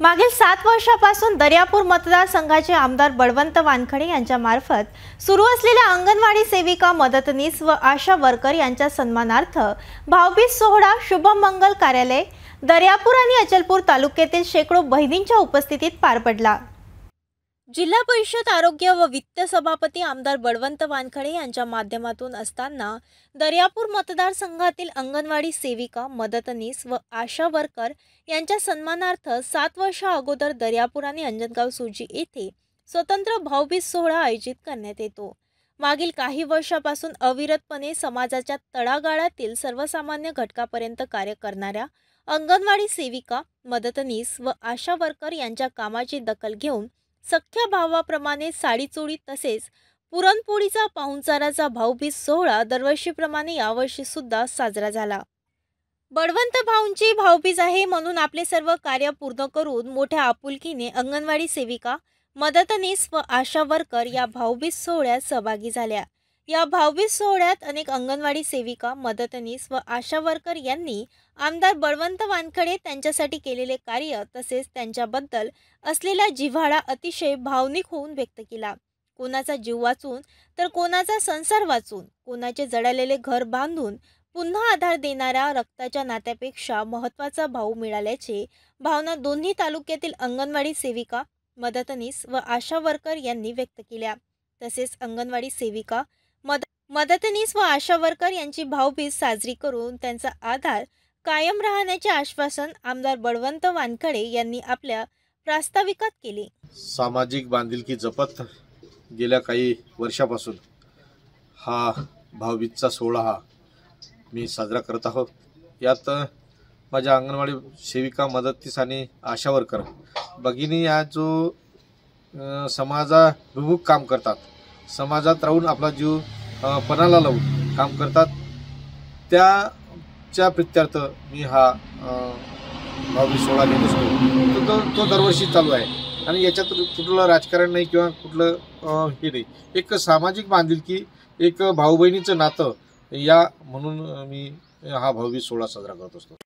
मागील सात वर्षापासून दर्यापूर मतदारसंघाचे आमदार बळवंत वानखडे यांच्यामार्फत सुरू असलेल्या अंगणवाडी सेविका मदतनीस व आशा वर्कर यांच्या सन्मानार्थ भावबीज सोहळा शुभमंगल कार्यालय दर्यापूर आणि अचलपूर तालुक्यातील शेकडो बहिणींच्या उपस्थितीत पार पडला जिल्हा परिषद आरोग्य व वित्त सभापती आमदार बळवंत वानखडे यांच्या माध्यमातून असताना दर्यापूर मतदारसंघातील अंगणवाडी सेविका मदतनीस व आशा वर्कर यांच्या सन्मानार्थ सात वर्षा अगोदर दर्यापूर आणि अंजनगाव सुजी येथे स्वतंत्र भाऊबीज सोहळा आयोजित करण्यात येतो मागील काही वर्षापासून अविरतपणे समाजाच्या तळागाळातील सर्वसामान्य घटकापर्यंत कार्य करणाऱ्या अंगणवाडी सेविका मदतनीस व आशा वर्कर यांच्या कामाची दखल घेऊन सख्या भावाप्रमाणे साडीचोळी तसेच पुरणपोळीचा पाहुणचाराचा भाऊबीज सोहळा दरवर्षीप्रमाणे यावर्षी सुद्धा साजरा झाला बळवंत भाऊंची भाऊबीज आहे म्हणून आपले सर्व कार्य पूर्ण करून मोठ्या आपुलकीने अंगणवाडी सेविका मदतनीस व आशा वर्कर या भाऊबीज सोहळ्यात सहभागी झाल्या या भाववी सोहळ्यात अनेक अंगणवाडी सेविका मदतनीस व आशा वर्कर यांनी आमदार बळवंत वानखडे त्यांच्यासाठी केलेले कार्य तसेच त्यांच्याबद्दल असलेला जिव्हाळा अतिशय भावनिक होऊन व्यक्त केला कोणाचा जीव वाचून तर कोणाचा संसार वाचून कोणाचे जळालेले घर बांधून पुन्हा आधार देणाऱ्या रक्ताच्या नात्यापेक्षा महत्त्वाचा भाऊ मिळाल्याचे भावना दोन्ही तालुक्यातील अंगणवाडी सेविका मदतनीस व आशा वर्कर यांनी व्यक्त केल्या तसेच अंगणवाडी सेविका मद मदतनीस व आशा वर्कर यांची भाऊबीज साजरी करून त्यांचा आधार कायम राहण्याचे आश्वासन आमदार बळवंत वानखडे यांनी आपल्या प्रास्ताविकात केले सामाजिक बांधिलकी जपत गेल्या काही वर्षापासून हा भाऊबीजचा सोहळा हा मी साजरा करत आहोत यात माझ्या अंगणवाडी सेविका मदतीस आणि आशा वर्कर भगिनी या जो समाजाभिमुख काम करतात समाजात राहून आपला जीव पणाला लावून काम करतात त्याच्या प्रित्यर्थ मी हा भावी सोहळा घेत असतो तो तो दरवर्षी चालू आहे आणि याच्यात कुठलं राजकारण नाही किंवा कुठलं हे नाही एक सामाजिक बांधिलकी एक भाऊ बहिणीचं नातं या म्हणून मी हा भावी सोळा साजरा करत असतो